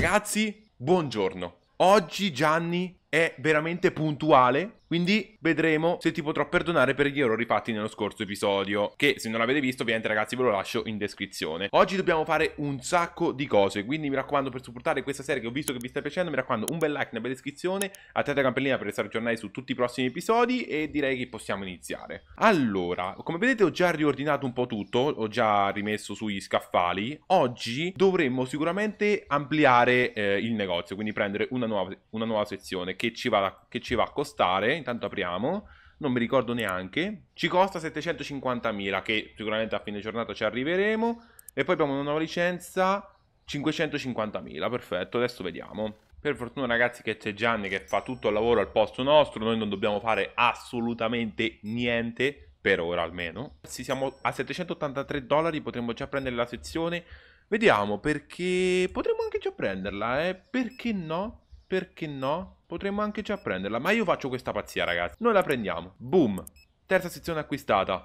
Ragazzi, buongiorno. Oggi Gianni è veramente puntuale quindi vedremo se ti potrò perdonare per gli errori fatti nello scorso episodio, che se non l'avete visto ovviamente ragazzi ve lo lascio in descrizione. Oggi dobbiamo fare un sacco di cose, quindi mi raccomando per supportare questa serie che ho visto che vi sta piacendo, mi raccomando un bel like, nella bella iscrizione, attivate la campanellina per restare aggiornati su tutti i prossimi episodi e direi che possiamo iniziare. Allora, come vedete ho già riordinato un po' tutto, ho già rimesso sugli scaffali. Oggi dovremmo sicuramente ampliare eh, il negozio, quindi prendere una nuova, una nuova sezione che ci, va, che ci va a costare intanto apriamo, non mi ricordo neanche, ci costa 750.000 che sicuramente a fine giornata ci arriveremo e poi abbiamo una nuova licenza 550.000, perfetto, adesso vediamo. Per fortuna ragazzi che c'è Gianni che fa tutto il lavoro al posto nostro, noi non dobbiamo fare assolutamente niente, per ora almeno. Sì, siamo a 783 dollari, potremmo già prendere la sezione, vediamo perché potremmo anche già prenderla, eh, perché no? Perché no? Potremmo anche già prenderla, ma io faccio questa pazzia, ragazzi. Noi la prendiamo. Boom. Terza sezione acquistata.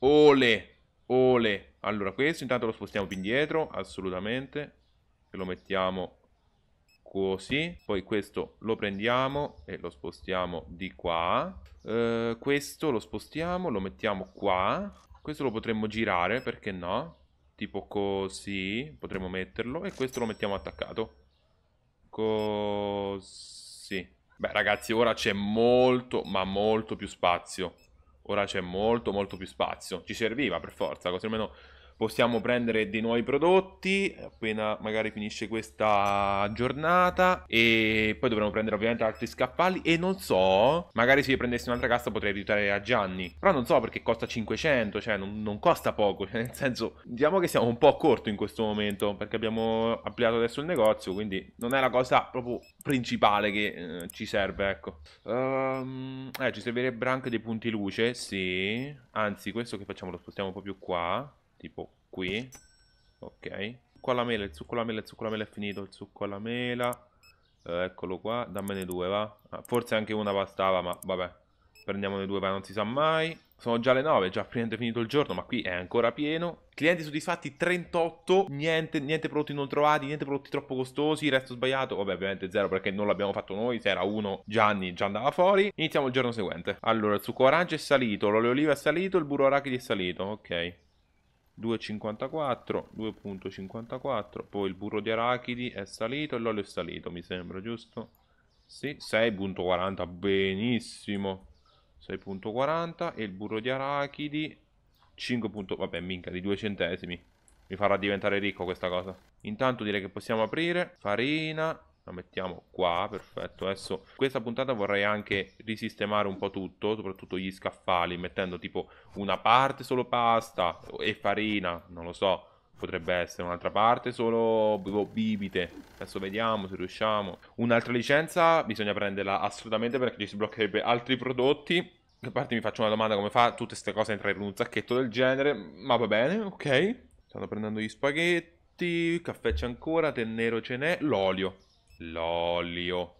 Ole. Ole. Allora, questo intanto lo spostiamo più indietro, assolutamente. E lo mettiamo così. Poi questo lo prendiamo e lo spostiamo di qua. Eh, questo lo spostiamo, lo mettiamo qua. Questo lo potremmo girare, perché no? Tipo così, potremmo metterlo. E questo lo mettiamo attaccato. Così. Sì. Beh ragazzi, ora c'è molto, ma molto più spazio. Ora c'è molto, molto più spazio. Ci serviva per forza, così almeno possiamo prendere dei nuovi prodotti appena magari finisce questa giornata e poi dovremo prendere ovviamente altri scaffali e non so, magari se io prendessi un'altra cassa potrei aiutare a Gianni, però non so perché costa 500, cioè non, non costa poco, cioè nel senso diciamo che siamo un po' corto in questo momento perché abbiamo ampliato adesso il negozio, quindi non è la cosa proprio principale che eh, ci serve, ecco. Um, eh, ci servirebbero anche dei punti luce, sì, anzi questo che facciamo lo spostiamo proprio qua tipo qui, ok. Qua la mela, il succo alla mela, il succo alla mela è finito, il succo alla mela, eh, eccolo qua, dammene due va. Ah, forse anche una bastava, ma vabbè, prendiamone due va, non si sa mai. Sono già le 9, già praticamente finito il giorno, ma qui è ancora pieno. Clienti soddisfatti 38, niente, niente prodotti non trovati, niente prodotti troppo costosi, resto sbagliato, vabbè ovviamente zero perché non l'abbiamo fatto noi, se era uno Gianni già andava fuori. Iniziamo il giorno seguente. Allora, il succo arancia è salito, l'olio oliva è salito, il burro arachidi è salito, ok. 2,54, 2,54, poi il burro di arachidi è salito e l'olio è salito, mi sembra, giusto? Sì, 6,40, benissimo. 6,40 e il burro di arachidi 5. vabbè, minchia, di 2 centesimi. Mi farà diventare ricco questa cosa. Intanto direi che possiamo aprire. Farina, la mettiamo qua, perfetto. Adesso questa puntata vorrei anche risistemare un po' tutto, soprattutto gli scaffali, mettendo tipo una parte solo pasta e farina, non lo so. Potrebbe essere un'altra parte solo boh, bibite. Adesso vediamo se riusciamo. Un'altra licenza bisogna prenderla assolutamente perché ci sbloccherebbe altri prodotti. A parte mi faccio una domanda come fa tutte queste cose a entrare in un sacchetto del genere. Ma va bene, ok. Stanno prendendo gli spaghetti. Il caffè c'è ancora, tè nero ce n'è, l'olio. L'olio.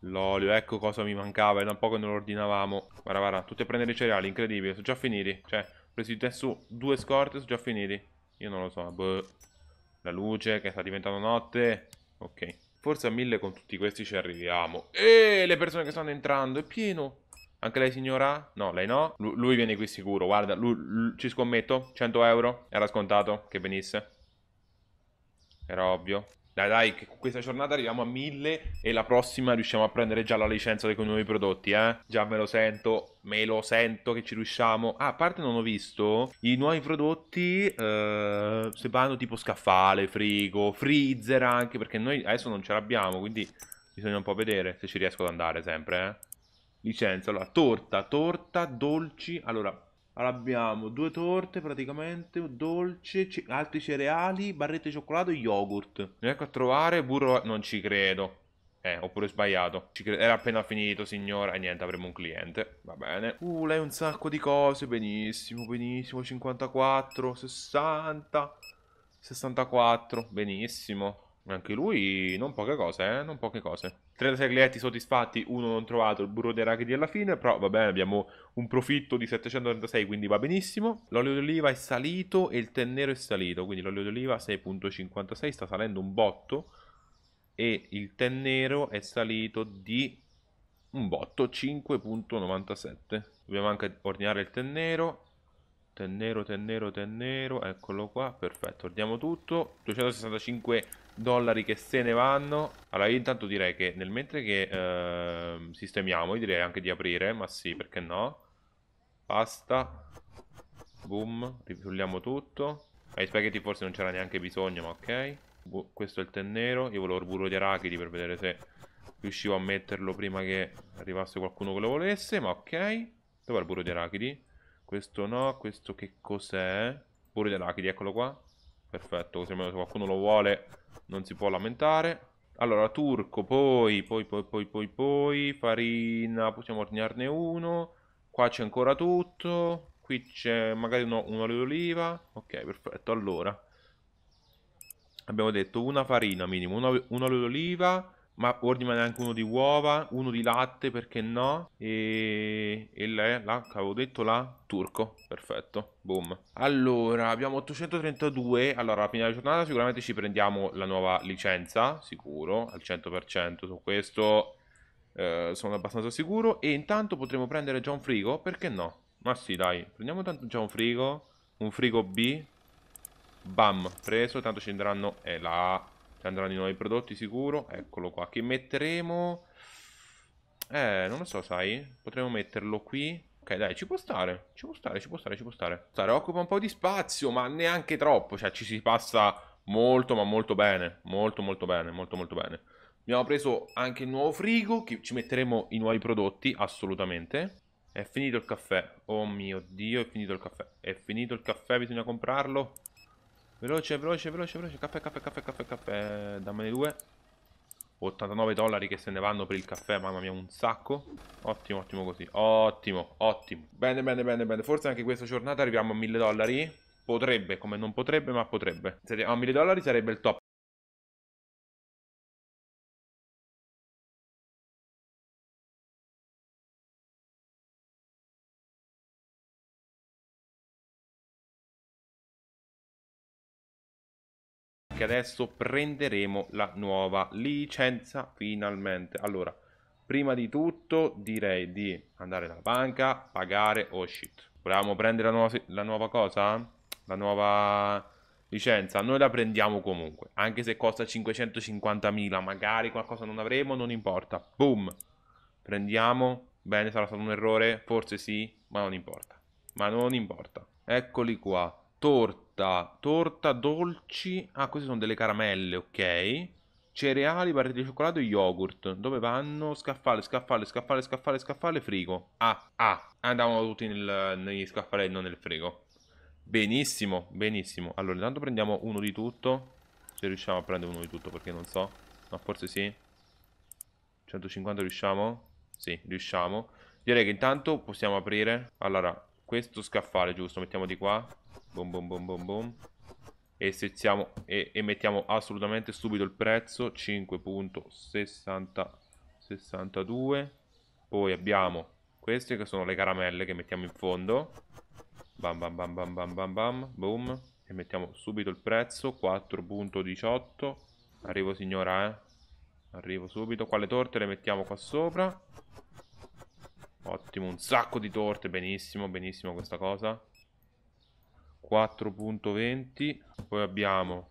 L'olio, ecco cosa mi mancava, era un po' che non lo ordinavamo. Guarda, guarda, tutti a prendere i cereali, incredibile, sono già finiti. Cioè, ho preso di su due scorte, sono già finiti. Io non lo so, boh. La luce che sta diventando notte. Ok. Forse a mille con tutti questi ci arriviamo. Eeeh, le persone che stanno entrando, è pieno. Anche lei signora? No, lei no. L lui viene qui sicuro, guarda, ci scommetto, 100 euro. Era scontato che venisse. Era ovvio. Dai, dai, che con questa giornata arriviamo a 1000 e la prossima riusciamo a prendere già la licenza dei nuovi prodotti, eh? Già me lo sento, me lo sento che ci riusciamo. Ah, a parte non ho visto i nuovi prodotti, eh, se vanno tipo scaffale, frigo, freezer anche, perché noi adesso non ce l'abbiamo, quindi bisogna un po' vedere se ci riesco ad andare sempre, eh? Licenza, allora, torta, torta, dolci, allora, allora abbiamo due torte praticamente, un dolce, altri cereali, barrette di cioccolato e yogurt. Ecco a trovare burro... non ci credo. Eh, oppure sbagliato. Era appena finito, signora. E niente, avremo un cliente. Va bene. Uh, lei un sacco di cose. Benissimo, benissimo. 54, 60, 64. Benissimo. Anche lui non poche cose, eh? Non poche cose. 36 clienti soddisfatti, uno non trovato, il burro dei rachidi alla fine, però va bene, abbiamo un profitto di 736, quindi va benissimo. L'olio d'oliva è salito e il tennero è salito, quindi l'olio d'oliva 6.56 sta salendo un botto e il tennero è salito di un botto 5.97. Dobbiamo anche ordinare il tennero tennero, tennero, tennero, eccolo qua, perfetto, ordiamo tutto, 265 dollari che se ne vanno. Allora io intanto direi che nel mentre che eh, sistemiamo, io direi anche di aprire, ma sì, perché no? pasta Boom, rifulliamo tutto. Ai spaghetti forse non c'era neanche bisogno, ma ok. Bu questo è il tè nero, io volevo il burro di arachidi per vedere se riuscivo a metterlo prima che arrivasse qualcuno che lo volesse, ma ok. Dov'è il burro di arachidi? Questo no, questo che cos'è? Burro di arachidi, eccolo qua. Perfetto, così almeno se qualcuno lo vuole non si può lamentare. Allora, turco, poi, poi, poi, poi, poi, poi, farina, possiamo ordinarne uno. Qua c'è ancora tutto. Qui c'è magari uno, un olio d'oliva. Ok, perfetto, allora. Abbiamo detto una farina minimo, un, un olio d'oliva, ma ordinane anche uno di uova, uno di latte perché no, e, e lei, là, che avevo detto là, turco, perfetto, boom. Allora, abbiamo 832, allora alla fine della giornata sicuramente ci prendiamo la nuova licenza, sicuro, al 100% su questo eh, sono abbastanza sicuro, e intanto potremo prendere già un frigo, perché no? Ma sì, dai, prendiamo tanto già un frigo, un frigo B, bam, preso, tanto ci andranno, e eh, là andranno i nuovi prodotti sicuro. Eccolo qua. Che metteremo? Eh, non lo so, sai. Potremmo metterlo qui. Ok, dai, ci può stare. Ci può stare, ci può stare, ci può stare. stare. Occupa un po' di spazio, ma neanche troppo. Cioè, ci si passa molto, ma molto bene. Molto, molto bene. Molto, molto bene. Abbiamo preso anche il nuovo frigo, che ci metteremo i nuovi prodotti, assolutamente. È finito il caffè. Oh mio Dio, è finito il caffè. È finito il caffè, bisogna comprarlo. Veloce, veloce, veloce, veloce. Caffè, caffè, caffè, caffè, caffè. Dammene due. 89 dollari che se ne vanno per il caffè, mamma mia, un sacco. Ottimo, ottimo così. Ottimo, ottimo. Bene, bene, bene, bene. Forse anche questa giornata arriviamo a 1000 dollari. Potrebbe, come non potrebbe, ma potrebbe. A 1000 dollari sarebbe il top. che adesso prenderemo la nuova licenza finalmente. Allora, prima di tutto direi di andare dalla banca, pagare, oh shit. Volevamo prendere la nuova, la nuova cosa? La nuova licenza? Noi la prendiamo comunque, anche se costa 550.000, magari qualcosa non avremo, non importa. Boom! Prendiamo, bene, sarà stato un errore, forse sì, ma non importa. Ma non importa. Eccoli qua, torto torta, torta, dolci. Ah, queste sono delle caramelle, ok. Cereali, barrette di cioccolato e yogurt. Dove vanno? Scaffale, scaffale, scaffale, scaffale, scaffale, frigo. Ah, ah, andavano tutti nel, negli scaffali e non nel frigo. Benissimo, benissimo. Allora, intanto prendiamo uno di tutto. Se riusciamo a prendere uno di tutto, perché non so. ma forse sì. 150 riusciamo? Sì, riusciamo. Direi che intanto possiamo aprire. Allora, questo scaffale, giusto? Mettiamo di qua. Boom, boom, boom, boom, boom. E, e, e mettiamo assolutamente subito il prezzo 5.62 poi abbiamo queste che sono le caramelle che mettiamo in fondo bam bam bam bam bam bam bam boom e mettiamo subito il prezzo 4.18 arrivo signora eh arrivo subito Quale torte le mettiamo qua sopra ottimo un sacco di torte benissimo benissimo questa cosa 4.20 poi abbiamo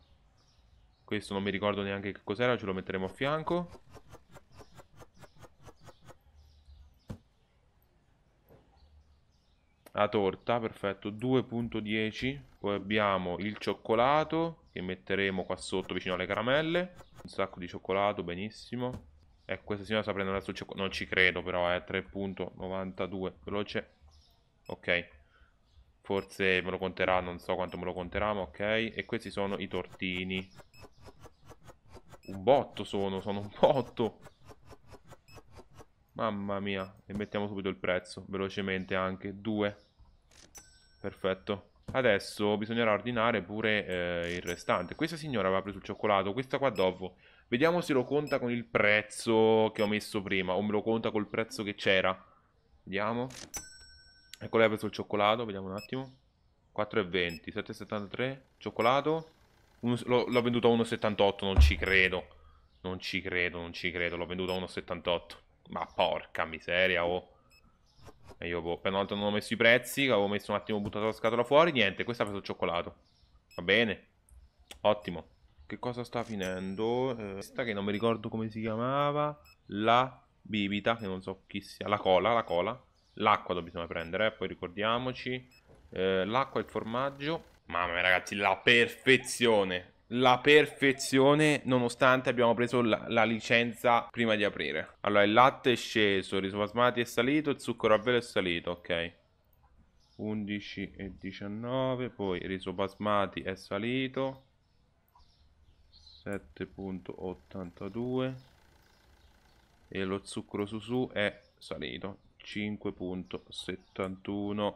questo non mi ricordo neanche che cos'era ce lo metteremo a fianco la torta perfetto 2.10 poi abbiamo il cioccolato che metteremo qua sotto vicino alle caramelle un sacco di cioccolato benissimo eh, questa signora sta prendendo adesso il cioccolato non ci credo però è eh, 3.92 veloce ok Forse me lo conterà, non so quanto me lo conterà, ma ok. E questi sono i tortini. Un botto sono, sono un botto. Mamma mia. E mettiamo subito il prezzo, velocemente anche. Due. Perfetto. Adesso bisognerà ordinare pure eh, il restante. Questa signora aveva preso il cioccolato, questa qua dopo. Vediamo se lo conta con il prezzo che ho messo prima o me lo conta col prezzo che c'era. Vediamo. Ecco lei ha preso il cioccolato, vediamo un attimo. 4,20, 7,73, cioccolato. L'ho venduto a 1,78, non ci credo. Non ci credo, non ci credo, l'ho venduto a 1,78. Ma porca miseria, oh. E io boh, per una volta non ho messo i prezzi, avevo messo un attimo buttato la scatola fuori, niente, questa ha preso il cioccolato. Va bene. Ottimo. Che cosa sta finendo? Eh, questa che non mi ricordo come si chiamava. La bibita, che non so chi sia. La cola, la cola. L'acqua dobbiamo prendere, eh, poi ricordiamoci. Eh, l'acqua e il formaggio. Mamma mia, ragazzi, la perfezione. La perfezione, nonostante abbiamo preso la, la, licenza prima di aprire. Allora, il latte è sceso, il riso basmati è salito, il zucchero a velo è salito, ok. 11 e 19, poi il riso basmati è salito. 7.82 e lo zucchero su su è salito 5.71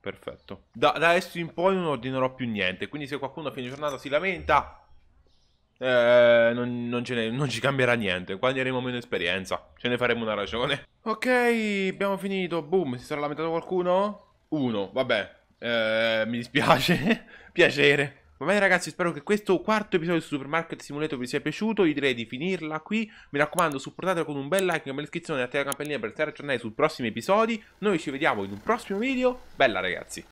Perfetto da, da, adesso in poi non ordinerò più niente Quindi se qualcuno a fine giornata si lamenta eh, non, non, ne, non ci cambierà niente Guadagneremo meno esperienza Ce ne faremo una ragione Ok abbiamo finito Boom si sarà lamentato qualcuno? Uno vabbè eh, Mi dispiace Piacere ma bene ragazzi, spero che questo quarto episodio di Supermarket Simulator vi sia piaciuto, io direi di finirla qui, mi raccomando supportatelo con un bel like, una bella iscrizione e attivate la campanella per stare aggiornati sui prossimi episodi, noi ci vediamo in un prossimo video, bella ragazzi!